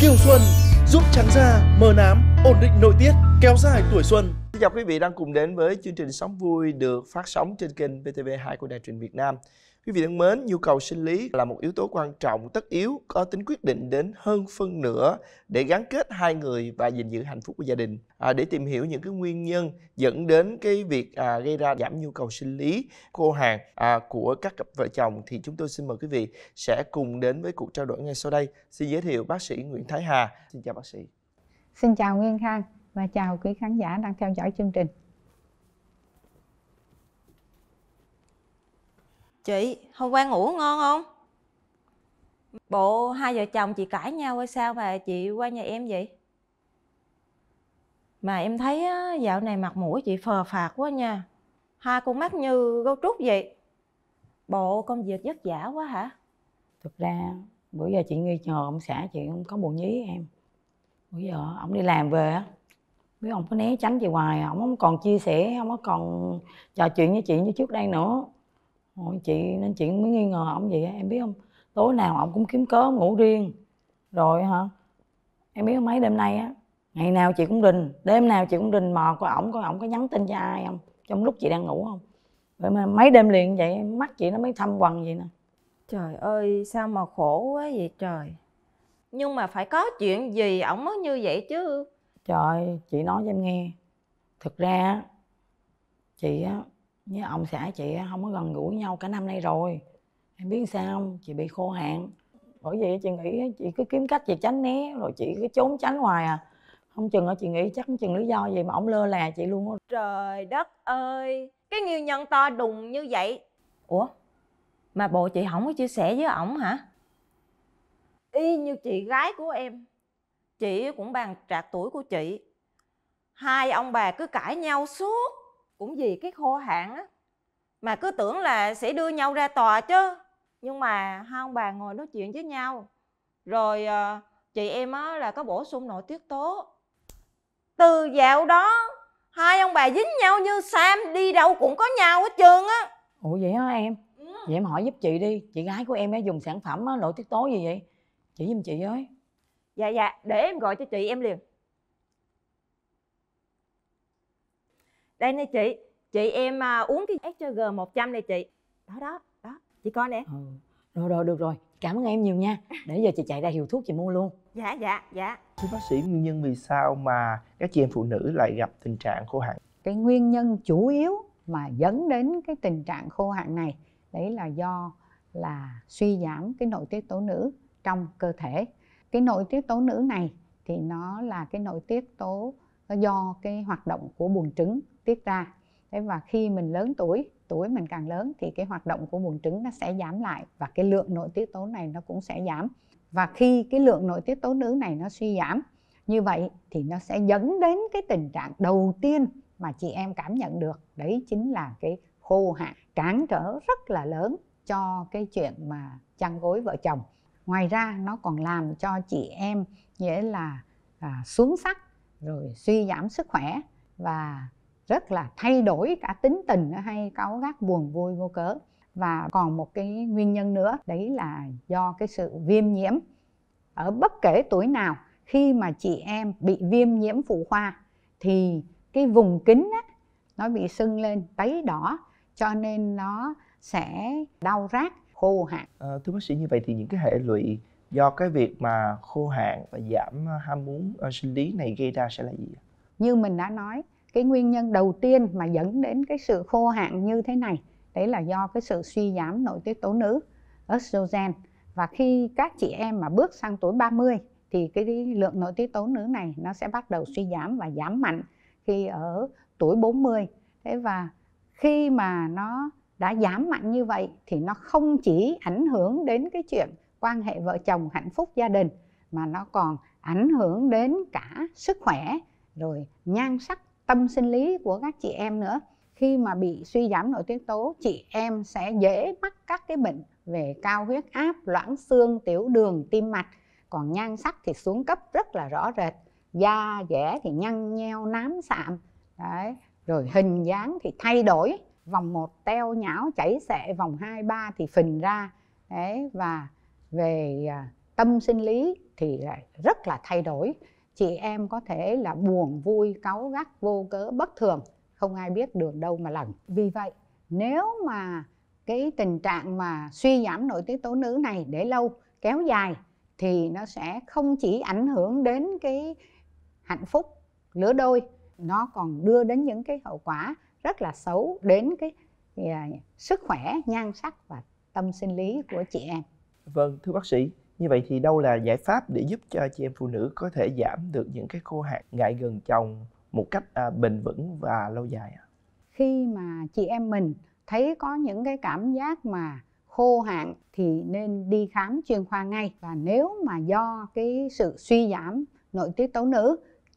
Kiều Xuân giúp trắng da, mờ nám, ổn định nội tiết, kéo dài tuổi xuân. Xin chào quý vị đang cùng đến với chương trình Sống Vui được phát sóng trên kênh VTV2 của Đài truyền Việt Nam. Quý vị thân mến, nhu cầu sinh lý là một yếu tố quan trọng, tất yếu, có tính quyết định đến hơn phân nửa để gắn kết hai người và gìn giữ hạnh phúc của gia đình. À, để tìm hiểu những cái nguyên nhân dẫn đến cái việc à, gây ra giảm nhu cầu sinh lý cô hàng à, của các cặp vợ chồng thì chúng tôi xin mời quý vị sẽ cùng đến với cuộc trao đổi ngay sau đây. Xin giới thiệu bác sĩ Nguyễn Thái Hà. Xin chào bác sĩ. Xin chào Nguyên Khang và chào quý khán giả đang theo dõi chương trình. Chị, hôm qua ngủ ngon không? Bộ hai vợ chồng chị cãi nhau hay sao mà chị qua nhà em vậy? Mà em thấy dạo này mặt mũi chị phờ phạt quá nha Hai con mắt như gấu trúc vậy Bộ công việc vất vả quá hả? Thực ra bữa giờ chị nghi ngờ ông xã chị không có bồ nhí em Bữa giờ ông đi làm về á Biết ông có né tránh chị hoài, ông không còn chia sẻ, không có còn trò chuyện với chị như trước đây nữa Hồi chị nên chị mới nghi ngờ ổng vậy em biết không tối nào ổng cũng kiếm cớ ngủ riêng rồi hả em biết mấy đêm nay á ngày nào chị cũng rình đêm nào chị cũng rình mò coi ổng coi ổng có nhắn tin cho ai không trong lúc chị đang ngủ không vậy mà mấy đêm liền vậy mắt chị nó mới thâm quằn vậy nè trời ơi sao mà khổ quá vậy trời nhưng mà phải có chuyện gì ổng mới như vậy chứ trời chị nói cho em nghe thực ra chị á với ông xã chị không có gần gũi nhau cả năm nay rồi em biết sao không chị bị khô hạn bởi vậy chị nghĩ chị cứ kiếm cách chị tránh né rồi chị cứ trốn tránh hoài à không chừng ở chị nghĩ chắc chừng lý do gì mà ông lơ là chị luôn á trời đất ơi cái nghiêu nhân to đùng như vậy ủa mà bộ chị không có chia sẻ với ổng hả y như chị gái của em chị cũng bằng trạc tuổi của chị hai ông bà cứ cãi nhau suốt cũng vì cái khô hạn á mà cứ tưởng là sẽ đưa nhau ra tòa chứ nhưng mà hai ông bà ngồi nói chuyện với nhau rồi ờ, chị em á là có bổ sung nội tiết tố từ dạo đó hai ông bà dính nhau như sam đi đâu cũng có nhau hết trơn á ủa vậy hả em ừ. vậy em hỏi giúp chị đi chị gái của em ấy dùng sản phẩm nội tiết tố gì vậy chị giùm chị với dạ dạ để em gọi cho chị em liền đây nè chị chị em à, uống cái SG 100 này chị đó đó đó chị coi nè ừ. rồi rồi được rồi cảm ơn em nhiều nha để giờ chị chạy ra hiệu thuốc chị mua luôn dạ dạ dạ thưa bác sĩ nguyên nhân vì sao mà các chị em phụ nữ lại gặp tình trạng khô hạn cái nguyên nhân chủ yếu mà dẫn đến cái tình trạng khô hạn này đấy là do là suy giảm cái nội tiết tố nữ trong cơ thể cái nội tiết tố nữ này thì nó là cái nội tiết tố nó do cái hoạt động của buồng trứng tiết ra thế và khi mình lớn tuổi tuổi mình càng lớn thì cái hoạt động của buồng trứng nó sẽ giảm lại và cái lượng nội tiết tố này nó cũng sẽ giảm và khi cái lượng nội tiết tố nữ này nó suy giảm như vậy thì nó sẽ dẫn đến cái tình trạng đầu tiên mà chị em cảm nhận được đấy chính là cái khô hạn cản trở rất là lớn cho cái chuyện mà chăn gối vợ chồng ngoài ra nó còn làm cho chị em nghĩa là à, xuống sắc rồi suy giảm sức khỏe và rất là thay đổi cả tính tình hay cáu gắt buồn vui vô cớ và còn một cái nguyên nhân nữa đấy là do cái sự viêm nhiễm ở bất kể tuổi nào khi mà chị em bị viêm nhiễm phụ khoa thì cái vùng kính á, nó bị sưng lên tấy đỏ cho nên nó sẽ đau rát khô hạn à, thưa bác sĩ như vậy thì những cái hệ lụy do cái việc mà khô hạn và giảm ờ, ham muốn ờ, sinh lý này gây ra sẽ là gì? Như mình đã nói, cái nguyên nhân đầu tiên mà dẫn đến cái sự khô hạn như thế này đấy là do cái sự suy giảm nội tiết tố nữ estrogen và khi các chị em mà bước sang tuổi 30 thì cái lượng nội tiết tố nữ này nó sẽ bắt đầu suy giảm và giảm mạnh khi ở tuổi 40 thế và khi mà nó đã giảm mạnh như vậy thì nó không chỉ ảnh hưởng đến cái chuyện quan hệ vợ chồng hạnh phúc gia đình mà nó còn ảnh hưởng đến cả sức khỏe rồi nhan sắc tâm sinh lý của các chị em nữa khi mà bị suy giảm nội tiết tố chị em sẽ dễ mắc các cái bệnh về cao huyết áp loãng xương tiểu đường tim mạch còn nhan sắc thì xuống cấp rất là rõ rệt da dẻ thì nhăn nheo nám sạm đấy rồi hình dáng thì thay đổi vòng một teo nhão chảy xệ vòng 2 3 thì phình ra đấy và về à, tâm sinh lý thì lại rất là thay đổi chị em có thể là buồn vui cáu gắt vô cớ bất thường không ai biết đường đâu mà lần vì vậy nếu mà cái tình trạng mà suy giảm nội tiết tố nữ này để lâu kéo dài thì nó sẽ không chỉ ảnh hưởng đến cái hạnh phúc lứa đôi nó còn đưa đến những cái hậu quả rất là xấu đến cái à, sức khỏe nhan sắc và tâm sinh lý của chị em Vâng, thưa bác sĩ, như vậy thì đâu là giải pháp để giúp cho chị em phụ nữ có thể giảm được những cái khô hạn ngại gần chồng một cách à, bền vững và lâu dài ạ? Khi mà chị em mình thấy có những cái cảm giác mà khô hạn thì nên đi khám chuyên khoa ngay và nếu mà do cái sự suy giảm nội tiết tố nữ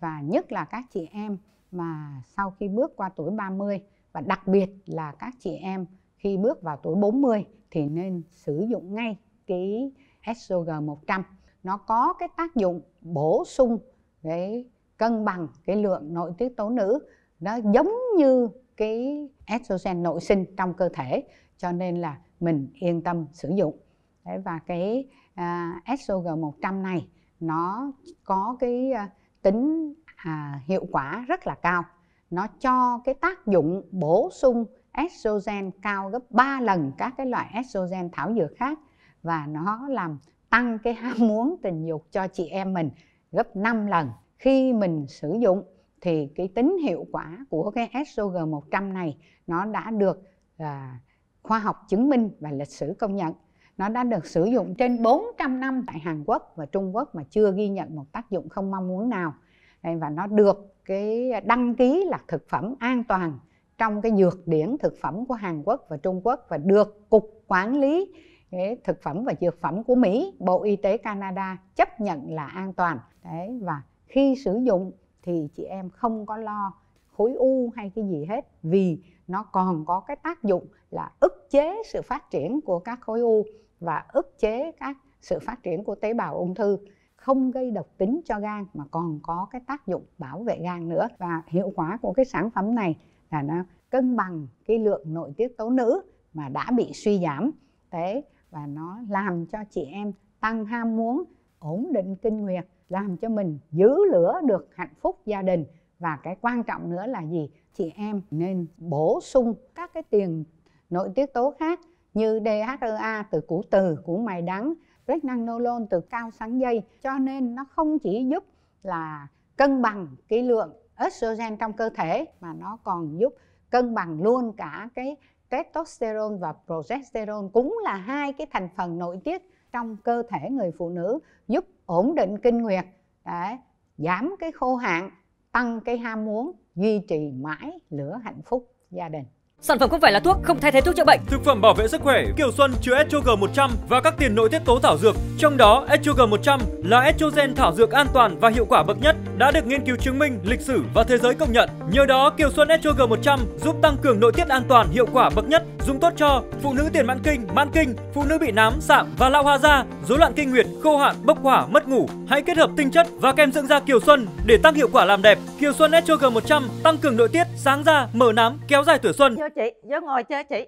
và nhất là các chị em mà sau khi bước qua tuổi 30 và đặc biệt là các chị em khi bước vào tuổi 40 thì nên sử dụng ngay cái SOG 100 nó có cái tác dụng bổ sung cái cân bằng cái lượng nội tiết tố nữ nó giống như cái estrogen nội sinh trong cơ thể cho nên là mình yên tâm sử dụng Đấy, và cái uh, SOG 100 này nó có cái uh, tính à, hiệu quả rất là cao nó cho cái tác dụng bổ sung estrogen cao gấp 3 lần các cái loại estrogen thảo dược khác và nó làm tăng cái ham muốn tình dục cho chị em mình gấp 5 lần khi mình sử dụng thì cái tính hiệu quả của cái SOG 100 này nó đã được à, khoa học chứng minh và lịch sử công nhận. Nó đã được sử dụng trên 400 năm tại Hàn Quốc và Trung Quốc mà chưa ghi nhận một tác dụng không mong muốn nào. Và nó được cái đăng ký là thực phẩm an toàn trong cái dược điển thực phẩm của Hàn Quốc và Trung Quốc và được Cục Quản lý cái thực phẩm và dược phẩm của Mỹ, Bộ Y tế Canada chấp nhận là an toàn. Đấy và khi sử dụng thì chị em không có lo khối u hay cái gì hết vì nó còn có cái tác dụng là ức chế sự phát triển của các khối u và ức chế các sự phát triển của tế bào ung thư không gây độc tính cho gan mà còn có cái tác dụng bảo vệ gan nữa và hiệu quả của cái sản phẩm này là nó cân bằng cái lượng nội tiết tố nữ mà đã bị suy giảm thế và nó làm cho chị em tăng ham muốn ổn định kinh nguyệt làm cho mình giữ lửa được hạnh phúc gia đình và cái quan trọng nữa là gì chị em nên bổ sung các cái tiền nội tiết tố khác như DHA từ củ từ củ mài đắng pregnanolon từ cao sáng dây cho nên nó không chỉ giúp là cân bằng cái lượng estrogen trong cơ thể mà nó còn giúp cân bằng luôn cả cái testosterone và progesterone cũng là hai cái thành phần nội tiết trong cơ thể người phụ nữ giúp ổn định kinh nguyệt để giảm cái khô hạn tăng cái ham muốn duy trì mãi lửa hạnh phúc gia đình Sản phẩm không phải là thuốc, không thay thế thuốc chữa bệnh. Thực phẩm bảo vệ sức khỏe Kiều Xuân chứa Estrogen 100 và các tiền nội tiết tố thảo dược. Trong đó, Estrogen 100 là estrogen thảo dược an toàn và hiệu quả bậc nhất, đã được nghiên cứu chứng minh, lịch sử và thế giới công nhận. Nhờ đó, Kiều Xuân Estrogen 100 giúp tăng cường nội tiết an toàn, hiệu quả bậc nhất, dùng tốt cho phụ nữ tiền mãn kinh, mãn kinh, phụ nữ bị nám, sạm và lão hóa da, rối loạn kinh nguyệt, khô hạn, bốc hỏa, mất ngủ. Hãy kết hợp tinh chất và kem dưỡng da Kiều Xuân để tăng hiệu quả làm đẹp. Kiều Xuân Estrogen 100 tăng cường nội tiết, sáng da, mở nám, kéo dài tuổi xuân chị vô ngồi chơi chị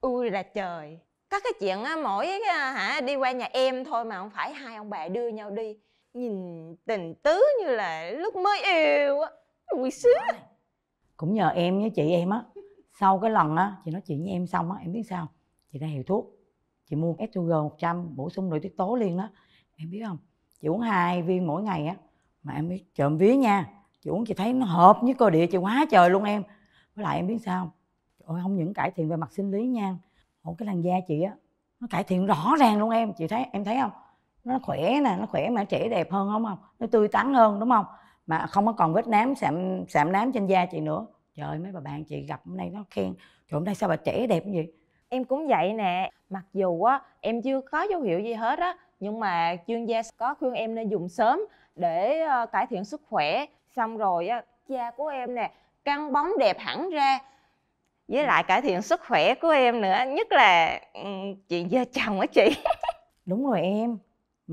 ui là trời có cái chuyện á mỗi hả đi qua nhà em thôi mà không phải hai ông bà đưa nhau đi nhìn tình tứ như là lúc mới yêu á ui xứ cũng nhờ em với chị em á sau cái lần á chị nói chuyện với em xong á em biết sao chị đang hiệu thuốc chị mua SUG 100 bổ sung nội tiết tố liền đó em biết không chị uống hai viên mỗi ngày á mà em biết trộm vía nha chị uống chị thấy nó hợp với cơ địa chị quá trời luôn em với lại em biết sao ôi không những cải thiện về mặt sinh lý nha ủa cái làn da chị á nó cải thiện rõ ràng luôn em chị thấy em thấy không nó khỏe nè nó khỏe mà trẻ đẹp hơn không không nó tươi tắn hơn đúng không mà không có còn vết nám sạm sạm nám trên da chị nữa trời mấy bà bạn chị gặp hôm nay nó khen trời hôm nay sao bà trẻ đẹp như vậy em cũng vậy nè mặc dù á em chưa có dấu hiệu gì hết á nhưng mà chuyên gia có khuyên em nên dùng sớm để ờ, cải thiện sức khỏe xong rồi á da của em nè căng bóng đẹp hẳn ra với ừ. lại cải thiện sức khỏe của em nữa nhất là ừ, chuyện vợ chồng á chị đúng rồi em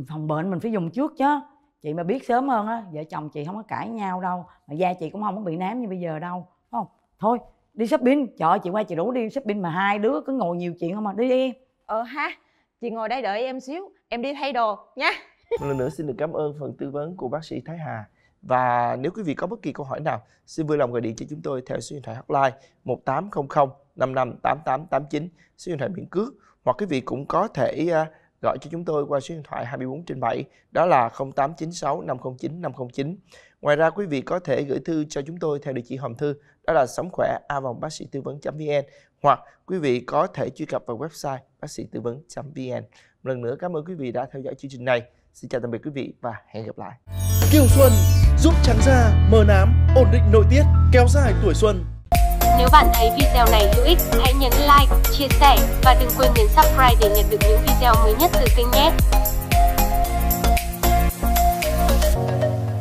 phòng bệnh mình phải dùng trước chứ chị mà biết sớm hơn á vợ chồng chị không có cãi nhau đâu mà da chị cũng không có bị nám như bây giờ đâu không thôi đi shopping trời chị qua chị đủ đi shopping mà hai đứa cứ ngồi nhiều chuyện không à đi đi em ờ ha chị ngồi đây đợi em xíu em đi thay đồ nha một lần nữa xin được cảm ơn phần tư vấn của bác sĩ thái hà và nếu quý vị có bất kỳ câu hỏi nào, xin vui lòng gọi điện cho chúng tôi theo số điện thoại hotline 1800 55 8889, số điện thoại miễn cước. Hoặc quý vị cũng có thể à, gọi cho chúng tôi qua số điện thoại 24 trên 7, đó là 0896 509 509. Ngoài ra quý vị có thể gửi thư cho chúng tôi theo địa chỉ hòm thư đó là sống khỏe a vòng bác sĩ tư vấn.vn hoặc quý vị có thể truy cập vào website bác sĩ tư vấn.vn. Một lần nữa cảm ơn quý vị đã theo dõi chương trình này. Xin chào tạm biệt quý vị và hẹn gặp lại. Kiều Xuân giúp trắng da, mờ nám, ổn định nội tiết, kéo dài tuổi xuân. Nếu bạn thấy video này hữu ích, hãy nhấn like, chia sẻ và đừng quên nhấn subscribe để nhận được những video mới nhất từ kênh nhé.